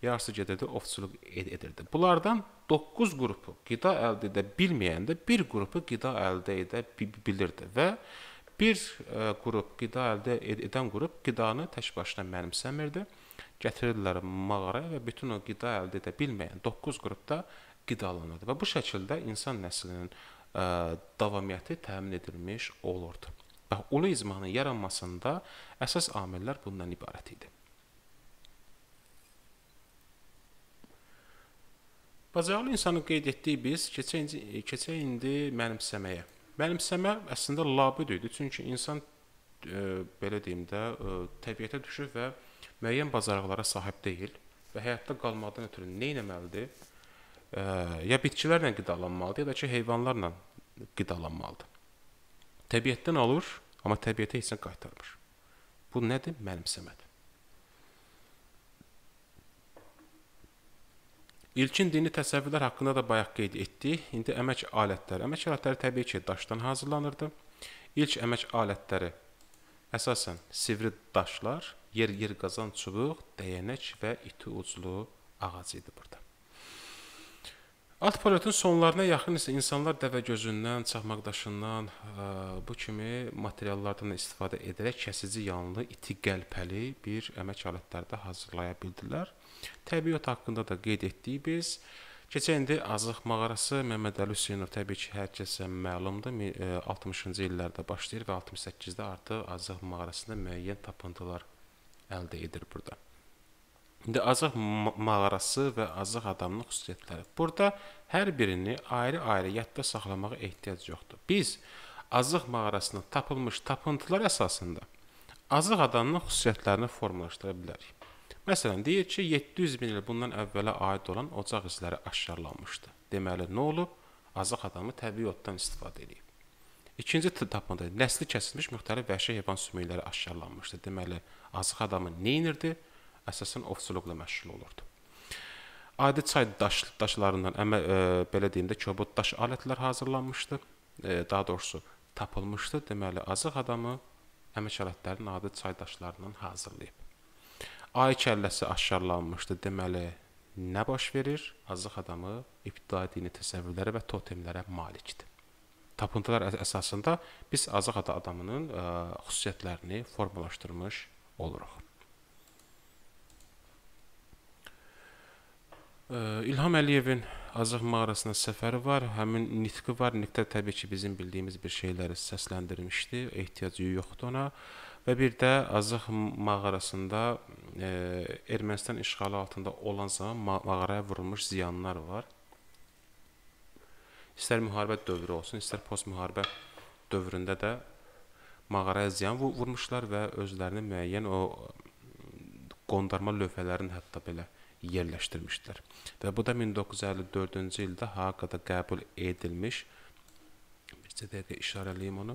yarısı gedirdi ovçuluq ed edirdi. Bunlardan 9 qrupu qida əldə edə bilməyəndə bir qrupu qida əldə edə bilirdi və bir e, qrup qida əldə e, edən qrup qidanı tək başına mənimsəmirdi gətirirlər mağaraya və bütün o qida əldə edə bilməyən 9 qrupda qidalanırdı və bu şəkildə insan nəslinin ə, davamiyyəti təmin edilmiş olurdu. Və ulu izmanın yaranmasında əsas amillər bundan ibarət idi. Bacarıqlı insanı qeyd etdik biz, keçək indi, keçək indi mənimsəməyə. Mənimsəmə əslində labüd idi, çünki insan ə, belə deyim də ə, təbiətə düşüb və ə, müəyyən bacarıqlara sahib deyil və həyatda qalmaqdan ötürü nə etməlidir? E, ya bitkilərlə qidalanmalıdır, ya da ki, heyvanlarla qidalanmalıdır. Təbiətdən alır, amma təbiətə heç nə qaytarmır. Bu nədir? Mənimsəmədir. İlkin dini təsəvvürlər haqqında da bayaq qeyd etdik. İndi əmək alətləri. Əmək alətləri təbii ki, daşdan hazırlanırdı. İlk əmək alətləri Əsasən sivri daşlar, yer-yer qazan çubuq, dəyənək və iti uclu ağac idi burada. Alt paleolitun sonlarına yaxın isə insanlar dəvəgözündən, çaxmaq daşından, ə, e, bu kimi materiallardan istifadə edərək kəsici yanlı, iti qəlpəli bir əmək alətləri də hazırlaya bildilər. Təbii ot haqqında da qeyd etdik biz. Ə, Keçək indi Azıq mağarası Məmmədəli Hüseynov təbii ki, hər kəsə məlumdur. 60-cı e, illərdə başlayır və 68-də artıq Azıq mağarasında müəyyən tapıntılar əldə edir burada. İndi Azıq mağarası və Azıq adamının xüsusiyyətləri. Burada hər birini ayrı-ayrı yadda saxlamağa ehtiyac yoxdur. Biz Azıq mağarasında tapılmış tapıntılar əsasında Azıq adamının xüsusiyyətlərini formalaşdıra bilərik. Məsələn, deyir ki, 700 min il bundan əvvələ aid olan ocaq izləri aşkarlanmışdı. Deməli, nə olub? Azıq adamı təbii oddan istifadə edib. İkinci tapmada nəsli kəsilmiş müxtəlif vəhşi heyvan sümükləri aşkarlanmışdı. Deməli, azıq adamı nə edirdi? Əsasən ovçuluqla məşğul olurdu. Adi çay daş, daşlarından, əmə, ə, e, belə deyim də, kobud daş alətlər hazırlanmışdı. Ə, e, daha doğrusu tapılmışdı. Deməli, azıq adamı əmək alətlərini adi çay daşlarından hazırlayıb. Ay kəlləsi aşkarlanmışdı. Deməli, nə baş verir? Azıq adamı ibtidai dini təsəvvürlərə və totemlərə malikdir. Tapıntılar əsasında biz azıq adı adamının ə, e, xüsusiyyətlərini formalaşdırmış oluruq. E, İlham Əliyevin Azıq mağarasına səfəri var. Həmin nitqi var. Nitqdə təbii ki, bizim bildiyimiz bir şeyləri səsləndirmişdi. Ehtiyacı yoxdur ona. Və bir də Azıq mağarasında e, Ermənistan işğalı altında olan zaman ma mağaraya vurulmuş ziyanlar var. İstər müharibə dövrü olsun, istər postmüharibə dövründə də mağaraya ziyan vurmuşlar və özlərini müəyyən o qondarma lövhələrini hətta belə yerləşdirmişdilər. Və bu da 1954-cü ildə Haaqada qəbul edilmiş bir dəqiqə işarələyim onu.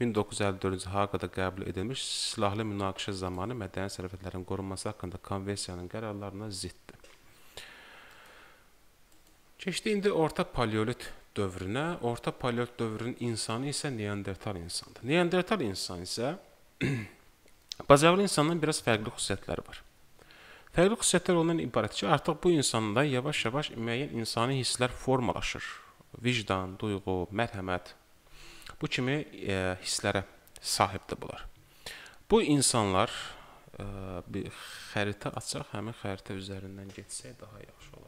1954-cü Haqada qəbul edilmiş silahlı münaqişə zamanı mədəni sərvətlərin qorunması haqqında konvensiyanın qərarlarına ziddir. Keçdi indi orta paleolit dövrünə. Orta paleolit dövrünün insanı isə neandertal insandır. Neandertal insan isə [CLEARS THROAT] bacarıqlı insandan biraz fərqli xüsusiyyətləri var. Fərqli xüsusiyyətlər ondan ibarət ki, artıq bu insanda yavaş-yavaş müəyyən insani hisslər formalaşır. Vicdan, duyğu, mərhəmət, Bu kimi e, hisslərə sahibdir bunlar. Bu insanlar e, bir xəritə açsaq, həmin xəritə üzərindən getsək daha yaxşı olar.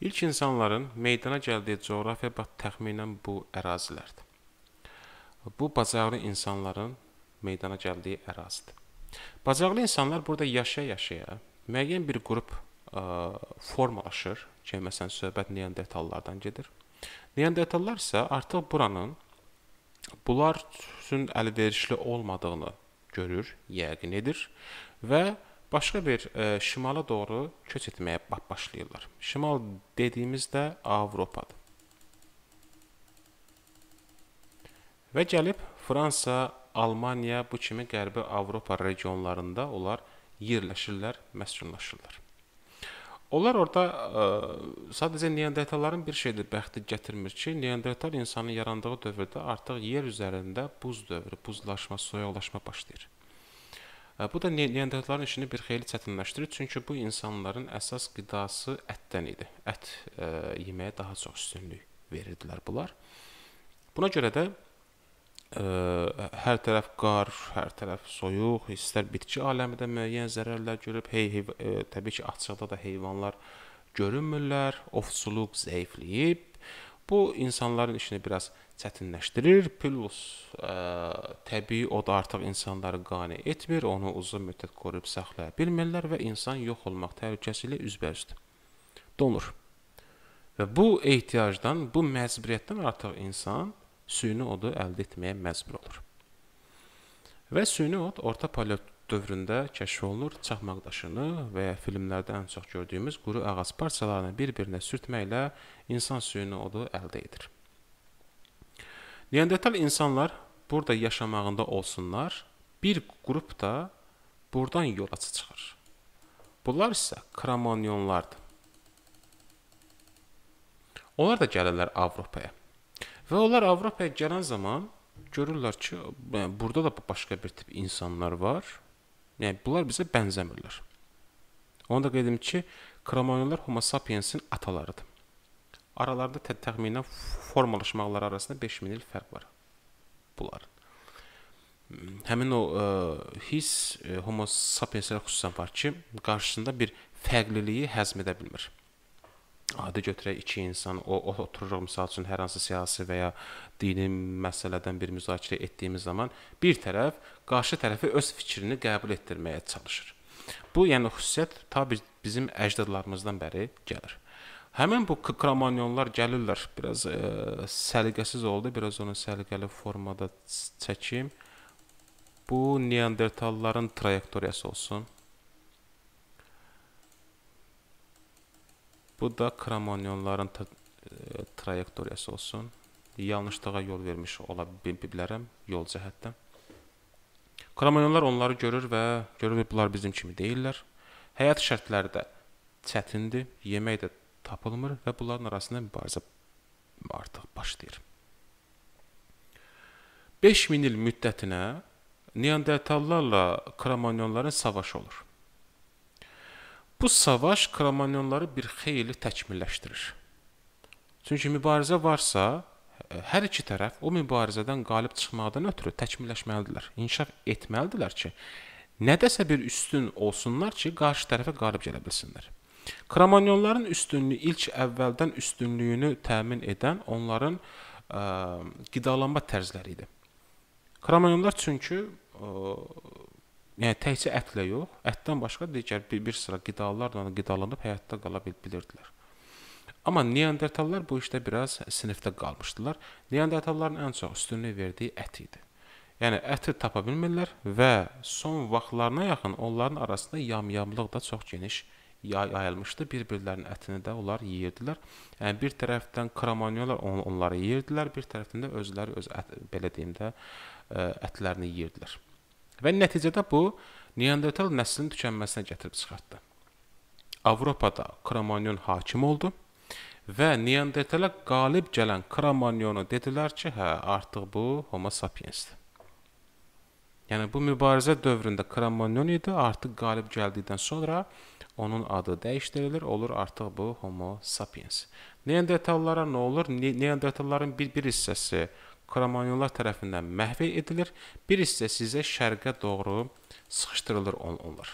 İlk insanların meydana gəldiyi coğrafiya təxminən bu ərazilərdir. Bu bacaqlı insanların meydana gəldiyi ərazidir. Bacaqlı insanlar burada yaşaya-yaşaya müəyyən bir qrup ə, formalaşır. Ki, məsələn, söhbət neandertallardan gedir. Neandertallar isə artıq buranın bunlar üçün əlverişli olmadığını görür, yəqin edir və Başqa bir e, şimala doğru köç etməyə başlayırlar. Şimal dediyimizdə Avropadır. Və gəlib Fransa, Almaniya bu kimi qərbi Avropa regionlarında onlar yerləşirlər, məskunlaşırlar. Onlar orada ə, e, sadəcə neandertalların bir şeydir bəxti gətirmir ki, neandertal insanın yarandığı dövrdə artıq yer üzərində buz dövrü, buzlaşma, soyuqlaşma başlayır. Bu da neandertalların işini bir xeyli çətinləşdirir, çünki bu insanların əsas qidası ətdən idi. Ət ə, yeməyə daha çox üstünlük verirdilər bunlar. Buna görə də ə, hər tərəf qar, hər tərəf soyuq, istər bitki aləmində müəyyən zərərlər görüb, hey, hey ə, təbii ki, açıqda da heyvanlar görünmürlər, ovçuluq zəifləyib. Bu insanların işini biraz çətinləşdirir. Plus ə, e, təbii od artıq insanları qane etmir, onu uzun müddət qoruyub saxlaya bilmirlər və insan yox olmaq təhlükəsi ilə üzbəüzdür. Donur. Və bu ehtiyacdan, bu məcburiyyətdən artıq insan süni odu əldə etməyə məcbur olur. Və süni od orta paleolit dövründə kəşf olunur. Çaxmaq daşını və ya filmlərdə ən çox gördüyümüz quru ağac parçalarını bir-birinə sürtməklə insan süni odu əldə edir. Neandertal yəni insanlar burada yaşamağında olsunlar, bir qrup da buradan yola çıxır. Bunlar isə kramanyonlardır. Onlar da gəlirlər Avropaya. Və onlar Avropaya gələn zaman görürlər ki, yəni burada da başqa bir tip insanlar var. Yəni bunlar bizə bənzəmirlər. Onu da qeyd edim ki, kramanyonlar Homo sapiensin atalarıdır. Aralarda təxminən formalaşmaqları arasında 5000 il fərq var. Bunlar. Həmin o ə, his ə, Homo sapienslər xüsusən var ki, qarşısında bir fərqliliyi həzm edə bilmir. Adi götürək iki insan o, o otururuq məsəl üçün hər hansı siyasi və ya dini məsələdən bir müzakirə etdiyimiz zaman bir tərəf qarşı tərəfi öz fikrini qəbul etdirməyə çalışır. Bu yəni xüsusiyyət təbii bizim əcdadlarımızdan bəri gəlir. Həmin bu kramanyonlar gəlirlər. Biraz ə, e, səliqəsiz oldu. Biraz onu səliqəli formada çəkim. Bu neandertalların trayektoriyası olsun. Bu da kramanyonların tra e, trayektoriyası olsun. Yanlışlığa yol vermiş ola bilərəm yol cəhətdən. Kramanyonlar onları görür və görür bunlar bizim kimi deyillər. Həyat şərtləri də çətindir, yemək də tapılmır və bunların arasında mübarizə artıq başlayır. 5000 il müddətinə Neandertallarla Kramanyonların savaşı olur. Bu savaş Kramanyonları bir xeyli təkmilləşdirir. Çünki mübarizə varsa, hər iki tərəf o mübarizədən qalib çıxmaqdan ötürü təkmilləşməlidirlər, inkişaf etməlidirlər ki, nədəsə bir üstün olsunlar ki, qarşı tərəfə qalib gələ bilsinlər. Kramanyolların üstünlüyü ilk əvvəldən üstünlüyünü təmin edən onların ə, e, qidalanma tərzləri idi. Kramanyollar çünki ə, e, yəni təkcə ətlə yox, ətdən başqa digər bir, bir sıra qidalarla qidalanıb həyatda qala bilirdilər. Amma Neandertallar bu işdə biraz sinifdə qalmışdılar. Neandertalların ən çox üstünlük verdiyi ət idi. Yəni əti tapa bilmirlər və son vaxtlarına yaxın onların arasında yamyamlıq da çox geniş idi yayılmışdı. Bir-birlərinin ətini də onlar yeyirdilər. Yəni bir tərəfdən kramanyolar on onları yeyirdilər, bir tərəfdən də özləri öz ət, belə deyim də ətlərini yeyirdilər. Və nəticədə bu Neandertal nəslinin tükənməsinə gətirib çıxartdı. Avropada kramanyon hakim oldu və Neandertala qalib gələn kramanyonu dedilər ki, hə, artıq bu Homo sapiensdir. Yəni bu mübarizə dövründə Kramonyon idi, artıq qalib gəldikdən sonra onun adı dəyişdirilir, olur artıq bu Homo sapiens. Neandertallara nə olur? Ne Neandertalların bir bir hissəsi Kramonyonlar tərəfindən məhv edilir, bir hissəsi isə şərqə doğru sıxışdırılır on onlar.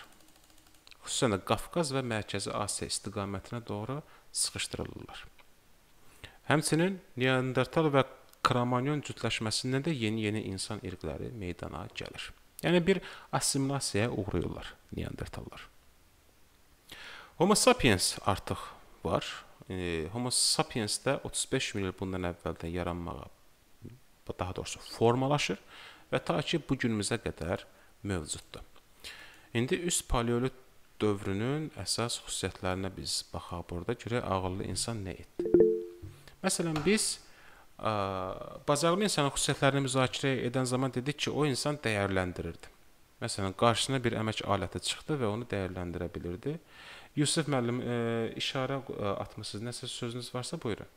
Xüsusən də Qafqaz və Mərkəzi Asiya istiqamətinə doğru sıxışdırılırlar. Həmçinin Neandertal və Kramanyon cütləşməsində də yeni-yeni insan irqləri meydana gəlir. Yəni bir assimilasiyaya uğrayırlar Neandertallar. Homo sapiens artıq var. E, Homo sapiens də 35 min il bundan əvvəldə yaranmağa, daha doğrusu formalaşır və ta ki bu günümüzə qədər mövcuddur. İndi üst paleolit dövrünün əsas xüsusiyyətlərinə biz baxaq burada. Görək ağıllı insan nə etdi. Məsələn biz Bacarlı insanın xüsusiyyətlərini müzakirə edən zaman dedik ki, o insan dəyərləndirirdi. Məsələn, qarşısına bir əmək aləti çıxdı və onu dəyərləndirə bilirdi. Yusuf müəllim, e, işarə e, atmısınız. Nəsə sözünüz varsa buyurun.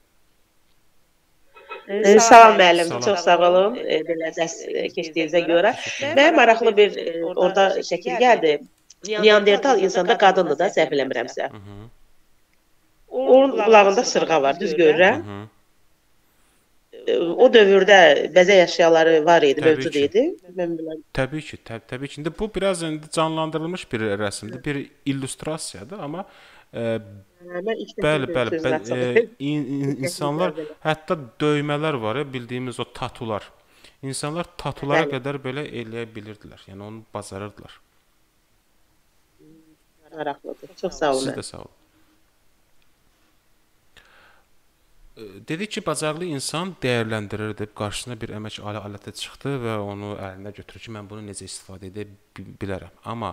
E, salam müəllim, salam. çox sağ olun. E, belə e, e, dərs keçdiyinizə görə və maraqlı bir e, orada şəkil gəldi. Neandertal insanda qadındır da, səhv eləmirəmsə. Onun qulağında sırğa var, düz görürəm. Hı -hı o dövrdə bəzək əşyaları var idi, təbii mövcud ki. idi. Mən bilirəm. Təbii ki, təb təbii ki. İndi bu biraz indi canlandırılmış bir rəsmdir, bir illüstrasiyadır, amma e, ə, hə, bəli, bəli, bəli ə, e, [LAUGHS] in, insanlar hətta döymələr var, ya, bildiyimiz o tatular. İnsanlar tatulara bəli. qədər belə eləyə bilirdilər. Yəni onu bacarırdılar. Maraqlıdır. Çox sağ olun. Siz də sağ olun. Dedik ki, bacarıqlı insan dəyərləndirirdi. Qarşısına bir əmək alə aləti çıxdı və onu əlinə götürür ki, mən bunu necə istifadə edə bilərəm. Amma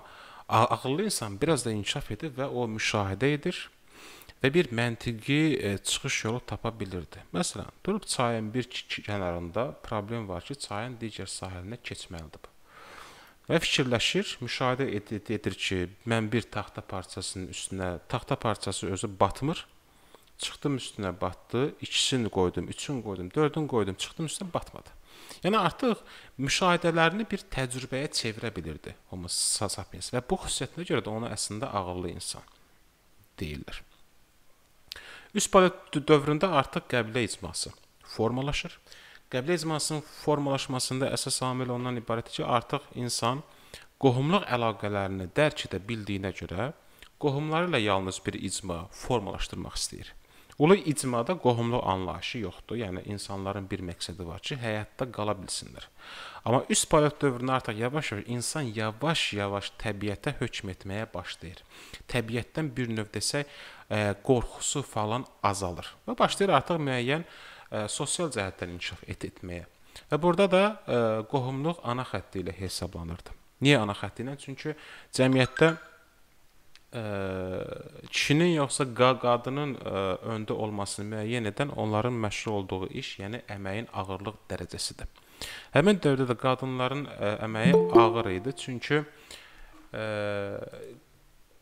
ağıllı insan biraz da inkişaf edir və o müşahidə edir və bir məntiqi e, çıxış yolu tapa bilirdi. Məsələn, durub çayın bir kənarında problem var ki, çayın digər sahilinə keçməlidir. Və fikirləşir, müşahidə edir ki, mən bir taxta parçasının üstünə, taxta parçası özü batmır Çıxdım üstünə batdı. 2-sini qoydum, 3-ünü qoydum, 4-ünü qoydum, çıxdım üstünə batmadı. Yəni artıq müşahidələrini bir təcrübəyə çevirə bilirdi Homo sapiens və bu xüsusiyyətinə görə də ona əslində ağıllı insan deyirlər. Üst paleolit dövründə artıq qəbilə icması formalaşır. Qəbilə icmasının formalaşmasında əsas amil ondan ibarətdir ki, artıq insan qohumluq əlaqələrini dərk edə bildiyinə görə qohumları ilə yalnız bir icma formalaşdırmaq istəyir. Ulu icmada qohumluq anlayışı yoxdur. Yəni insanların bir məqsədi var ki, həyatda qala bilsinlər. Amma üst paleolit dövründə artıq yavaş-yavaş insan yavaş-yavaş təbiətə hökm etməyə başlayır. Təbiətdən bir növ desək, e, qorxusu falan azalır və başlayır artıq müəyyən e, sosial cəhətdən inkişaf et etməyə. Və burada da e, qohumluq ana xətti ilə hesablanırdı. Niyə ana xətti ilə? Çünki cəmiyyətdə ə, kişinin yoxsa qa qadının ə, e, öndə olmasını müəyyən edən onların məşğul olduğu iş, yəni əməyin ağırlıq dərəcəsidir. Həmin dövrdə də qadınların ə, e, əməyi ağır idi, çünki ə, e,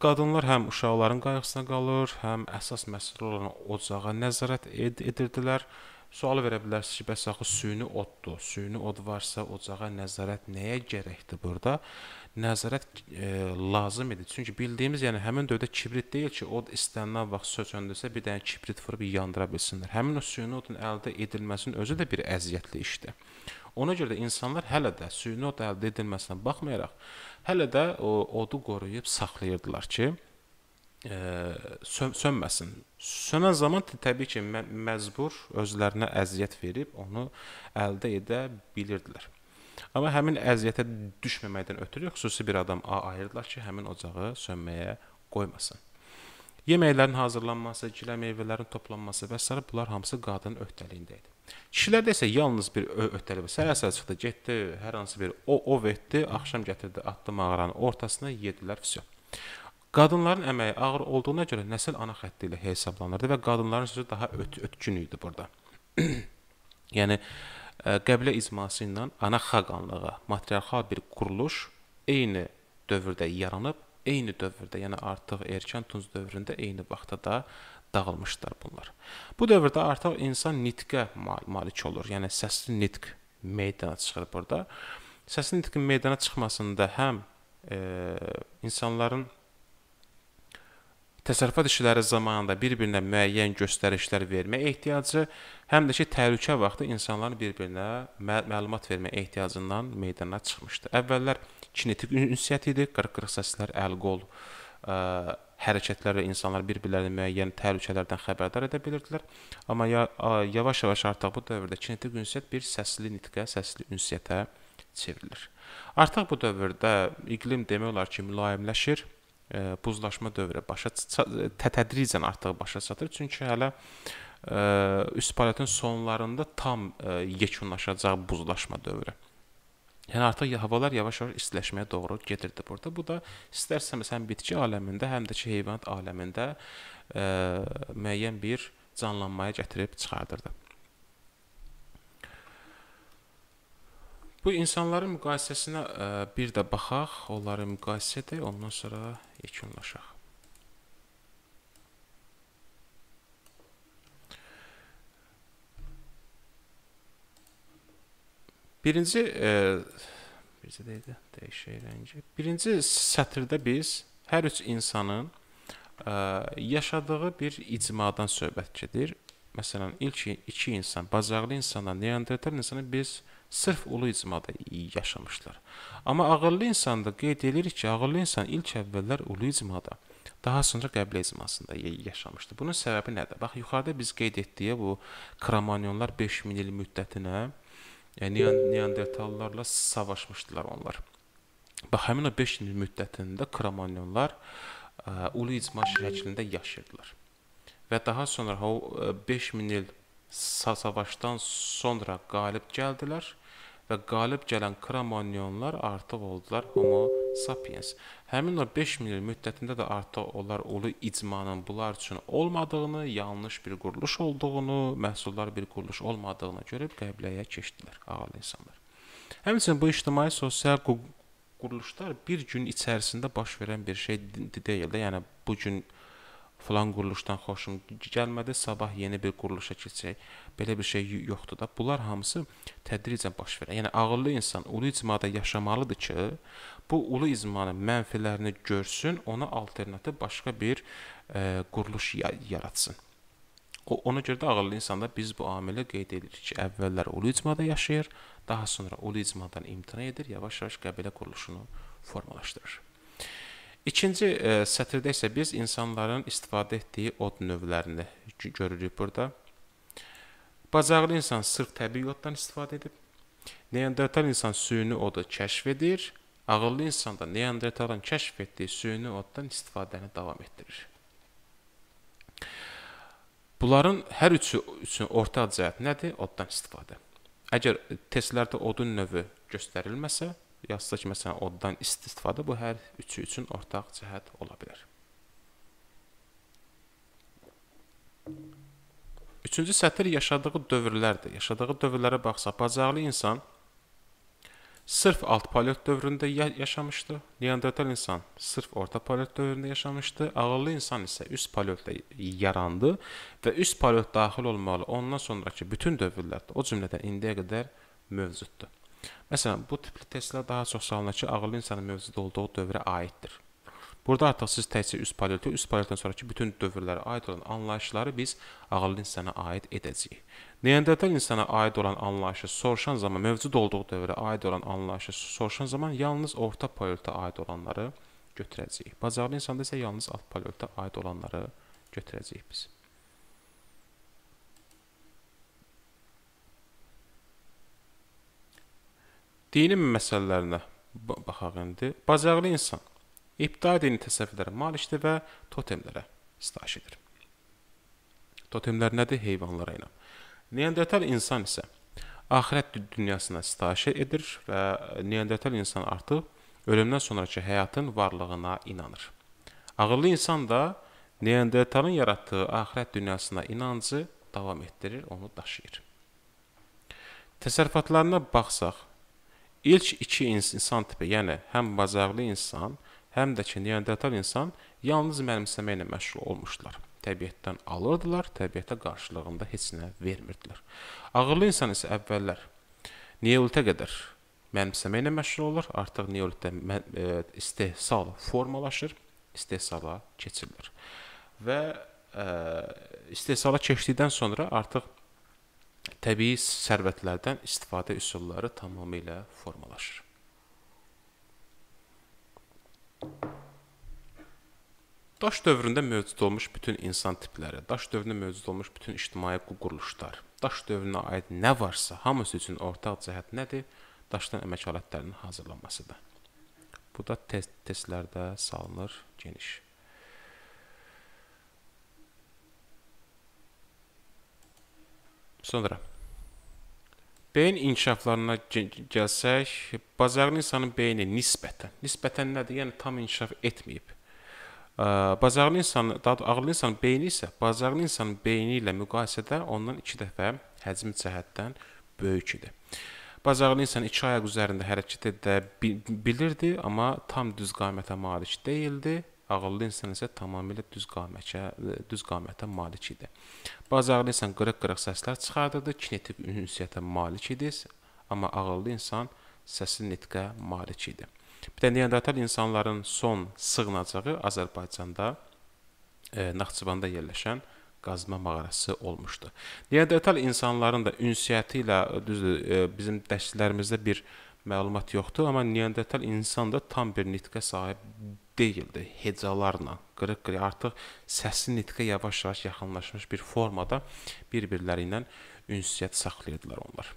qadınlar həm uşaqların qayğısına qalır, həm əsas məsul olan ocağa nəzarət ed edirdilər. Sual verə bilərsiniz ki, bəs axı süni oddur. Süni od varsa ocağa nəzarət nəyə gərəkdir burada? Ə, nəzarət e, lazım idi. Çünki bildiyimiz, yəni həmin dövrdə kibrit deyil ki, od istənilən vaxt sökəndəsə bir dənə kibrit vurub yandıra bilsinlər. Həmin o süni odun əldə edilməsinin özü də bir əziyyətli işdir. Ona görə də insanlar hələ də süni od əldə edilməsinə baxmayaraq, hələ də o odu qoruyub saxlayırdılar ki, ə, e, sön sönməsin. Sönən zaman təbii ki, mə məcbur özlərinə əziyyət verib onu əldə edə bilirdilər. Amma həmin əziyyətə düşməməkdən ötürü xüsusi bir adam A ayırdılar ki, həmin ocağı sönməyə qoymasın. Yeməklərin hazırlanması, gilə meyvələrin toplanması və s. bunlar hamısı qadının öhdəliyində idi. Kişilərdə isə yalnız bir öhdəlik var. Səhər-səhər çıxdı, getdi, hər hansı bir o ov etdi, axşam gətirdi, atdı mağaranın ortasına, yedilər, vəsə. Qadınların əməyi ağır olduğuna görə nəsil ana xətti ilə hesablanırdı və qadınların sözü daha öt ötkün idi burada. [CLEARS THROAT] yəni Qəbilə icması ilə anarxaqanlığa, matriarxal bir quruluş eyni dövrdə yaranıb, eyni dövrdə, yəni artıq erkən tunc dövründə eyni vaxtda da dağılmışlar bunlar. Bu dövrdə artıq insan nitqə malik olur, yəni səsli nitq meydana çıxır burada. Səsli nitqin meydana çıxmasında həm e, insanların təsərrüfat işləri zamanında bir-birinə müəyyən göstərişlər verməyə ehtiyacı, həm də ki, təhlükə vaxtı insanların bir-birinə məl məlumat verməyə ehtiyacından meydana çıxmışdı. Əvvəllər kinetik ünsiyyət idi, qırıq-qırıq səslər, əl-qol ə, hərəkətlərlə insanlar bir-birlərini müəyyən təhlükələrdən xəbərdar edə bilirdilər. Amma yavaş-yavaş artıq bu dövrdə kinetik ünsiyyət bir səsli nitqə, səsli ünsiyyətə çevrilir. Artıq bu dövrdə iqlim demək olar ki, mülayimləşir E, buzlaşma dövrü başa tədricən artıq başa çatır. Çünki hələ e, üst paletin sonlarında tam e, yekunlaşacaq buzlaşma dövrü. Yəni artıq havalar yavaş-yavaş istiləşməyə doğru gedirdi burada. Bu da istərsəmiz həm bitki aləmində, həm də ki heyvanat aləmində ə, müəyyən bir canlanmaya gətirib çıxardırdı. Bu insanların müqayisəsinə ə, bir də baxaq, onları müqayisə edək, ondan sonra yekunlaşaq. Birinci e, bircə deyildi, dəyişək rəngi. Birinci sətirdə biz hər üç insanın e, yaşadığı bir icmadan söhbət gedir. Məsələn, ilk iki insan, bacaqlı insandan, neandertal insanı biz sırf ulu icmada yaşamışlar. Amma ağıllı insan da qeyd edir ki, ağıllı insan ilk əvvəllər ulu icmada, daha sonra qəblə icmasında yaşamışdı. Bunun səbəbi nədir? Bax, yuxarıda biz qeyd etdiyi bu Kramanyonlar 5000 il müddətinə e, Neandertallarla savaşmışdılar onlar. Bax, həmin o 5000 il müddətində Kramanyonlar ə, e, ulu icma şəklində yaşayırdılar. Və daha sonra o 5000 e, il savaşdan sonra qalib gəldilər və qalib gələn Kramanyonlar artıq oldular Homo sapiens. Həmin o 5 min il müddətində də artıq onlar ulu icmanın bunlar üçün olmadığını, yanlış bir quruluş olduğunu, məhsullar bir quruluş olmadığını görüb qəbləyə keçdilər ağıllı insanlar. Həmçinin bu ictimai sosial quruluşlar bir gün içərisində baş verən bir şey deyil də, yəni bu gün falan quruluşdan xoşum gəlmədi, sabah yeni bir quruluşa keçək. Belə bir şey yoxdur da. Bunlar hamısı tədricən baş verir. Yəni ağıllı insan ulu icmada yaşamalıdır ki, bu ulu icmanın mənfilərini görsün, ona alternativ başqa bir e, quruluş yaratsın. O ona görə də ağıllı insanda biz bu amilə qeyd edirik ki, əvvəllər ulu icmada yaşayır, daha sonra ulu icmadan imtina edir, yavaş-yavaş qəbilə quruluşunu formalaşdırır. İkinci e, sətirdə isə biz insanların istifadə etdiyi od növlərini görürük burada. Bacarıqlı insan sırf təbii oddan istifadə edib. Neandertal insan süni odu kəşf edir. Ağıllı insan da Neandertalın kəşf etdiyi süni oddan istifadəni davam etdirir. Bunların hər üçü üçün ortaq cəhət nədir? Oddan istifadə. Əgər testlərdə odun növü göstərilməsə, yazsa ki, məsələn, oddan istifadə bu hər üçü üçün ortaq cəhət ola bilər. Üçüncü sətr yaşadığı dövrlərdir. Yaşadığı dövrlərə baxsa, bacaqlı insan sırf alt paleolit dövründə yaşamışdı. Neandertal insan sırf orta paleolit dövründə yaşamışdı. Ağıllı insan isə üst paleolitdə yarandı və üst paleolit daxil olmalı. Ondan sonrakı bütün dövrlərdə, o cümlədən indiyə qədər mövcuddur. Məsələn, bu tipli testlər daha çox sualındakı ağıllı insanın mövcud olduğu dövrə aiddir. Burada artıq siz təkcə üst paleolitə, üst paleolitdən sonrakı bütün dövrlərə aid olan anlayışları biz ağıllı insana aid edəcəyik. Neandertal insana aid olan anlayışı soruşan zaman, mövcud olduğu dövrə aid olan anlayışı soruşan zaman yalnız orta paleolitə aid olanları götürəcəyik. Bacarıqlı insanda isə yalnız alt paleolitə aid olanları götürəcəyik biz. Dini məsələlərinə baxaq indi. Bacarıqlı insan ibtidai dini təsəvvürlərə malikdir və totemlərə sitayiş edir. Totemlər nədir? Heyvanlara inam. Neandertal insan isə axirət dünyasına sitayiş edir və neandertal insan artıq ölümdən sonrakı həyatın varlığına inanır. Ağıllı insan da Neandertalın yaratdığı axirət dünyasına inancı davam etdirir, onu daşıyır. Təsərrüfatlarına baxsaq, İlk iki insan tipi, yəni həm bacaqlı insan, həm də ki, neandertal insan yalnız mənimsəmə ilə məşğul olmuşdular. Təbiətdən alırdılar, təbiətə qarşılığında heç nə vermirdilər. Ağırlı insan isə əvvəllər neolitə qədər mənimsəmə ilə məşğul olur, artıq neolitdə e, istehsal formalaşır, istehsala keçirilir. Və e, istehsala keçdikdən sonra artıq təbii sərvətlərdən istifadə üsulları tamamilə formalaşır. Daş dövründə mövcud olmuş bütün insan tipləri, daş dövründə mövcud olmuş bütün ictimai quruluşlar, daş dövrünə aid nə varsa, hamısı üçün ortaq cəhət nədir? Daşdan əmək alətlərinin hazırlanmasıdır. Bu da test testlərdə salınır geniş. Sonra beyin inkişaflarına gəlsək, bacarıqlı insanın beyni nisbətən, nisbətən nədir? Yəni tam inkişaf etməyib. Bacarıqlı insan, daha ağıllı insanın beyni isə bacarıqlı insanın beyni ilə müqayisədə ondan 2 dəfə həcm cəhətdən böyük idi. Bacarıqlı insan iki ayaq üzərində hərəkət edə bilirdi, amma tam düz qamətə malik deyildi ağıllı insan isə tamamilə düz qamətə, e, düz qamətə malik idi. Bacarıqlı insan qırıq-qırıq səslər çıxardırdı, kinetik ünsiyyətə malik idi, amma ağıllı insan səsli nitqə malik idi. Bir də neandertal insanların son sığınacağı Azərbaycanda e, Naxçıvanda yerləşən qazma mağarası olmuşdu. Neandertal insanların da ünsiyyəti ilə e, düzdür, e, bizim dərslərimizdə bir məlumat yoxdur, amma neandertal insan da tam bir nitqə sahib deyildi, hecalarla, qırıq-qırıq artıq səsi nitqə yavaş-yavaş yaxınlaşmış bir formada bir-birləri ilə ünsiyyət saxlayırdılar onlar.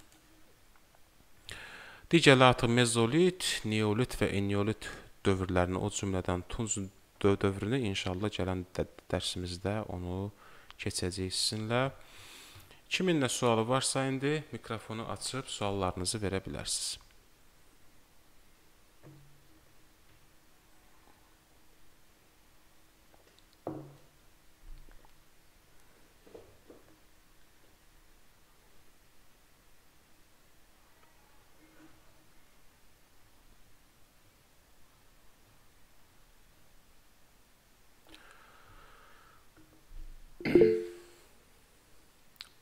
Digərləri artıq mezolit, neolit və eneolit dövrlərini, o cümlədən tunç dövrünü inşallah gələn dərsimizdə onu keçəcəyik sizinlə. Kimin nə sualı varsa indi mikrofonu açıb suallarınızı verə bilərsiniz.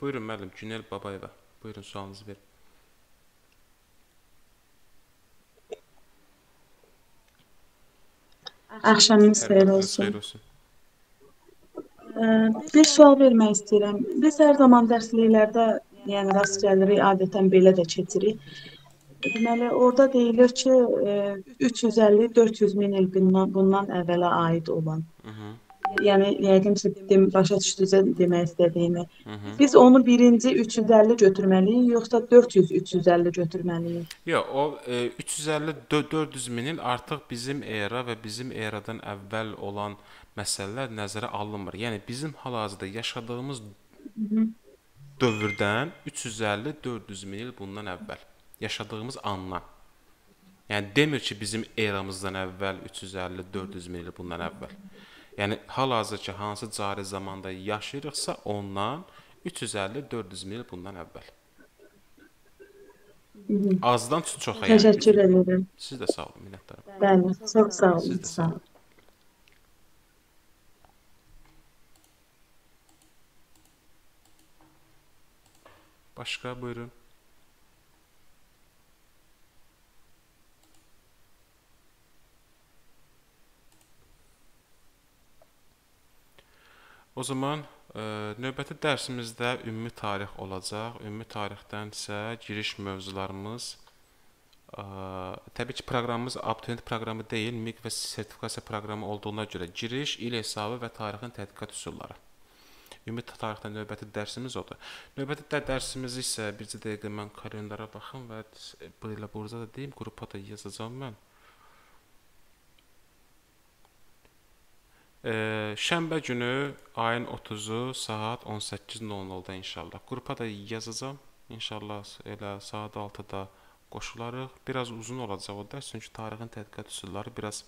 Buyurun müəllim, Günel Babayeva. Buyurun sualınızı verin. Axşamınız xeyir olsun. Xeyir olsun. Bir sual vermək istəyirəm. Biz hər zaman dərsliklərdə, yəni rast gəlirik, adətən belə də keçirik. Deməli, orada deyilir ki, 350-400 e, min il bundan, bundan əvvələ aid olan. Hı -hı yəni yəqin ki, dem başa düşdünüzə demək istədiyimi. Hı -hı. Biz onu birinci 350 götürməliyik, yoxsa 400-350 götürməliyik? Yox, o e, 350 400 minil artıq bizim era və bizim eradan əvvəl olan məsələlər nəzərə alınmır. Yəni bizim hal-hazırda yaşadığımız Hı dövrdən 350-400 minil bundan əvvəl yaşadığımız andan. Yəni demir ki, bizim eramızdan əvvəl 350-400 minil bundan əvvəl. Hı -hı. Yəni hal-hazırki hansı cari zamanda yaşayırıqsa ondan 350-400 mil bundan əvvəl. Azdan çox çoxa. Təşəkkür yəni. edirəm. Siz də sağ olun, minnətdaram. Bəli, çox sağ olun. Siz də sağ olun. Başqa buyurun. O zaman ə, e, növbəti dərsimizdə ümumi tarix olacaq. Ümumi tarixdən isə giriş mövzularımız ə, e, təbii ki, proqramımız abituriyent proqramı deyil, MIQ və sertifikasiya proqramı olduğuna görə giriş, il hesabı və tarixin tədqiqat üsulları. Ümumi tarixdən növbəti dərsimiz odur. Növbəti də dərsimiz isə bircə dəqiqə mən kalendara baxım və e, bu ilə burada da deyim, qrupa da yazacağam mən. Şənbə günü ayın 30-u saat 18:00-da inşallah. Qrupa da yazacağam. İnşallah elə saat 6-da qoşularıq. Biraz uzun olacaq o dərs çünki tarixin tədqiqat üsulları biraz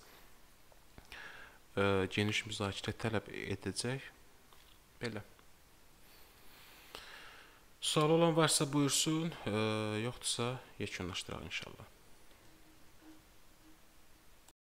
ə, e, geniş müzakirə tələb edəcək. Belə. Sual olan varsa buyursun, ə, e, yoxdursa yekunlaşdıraq inşallah.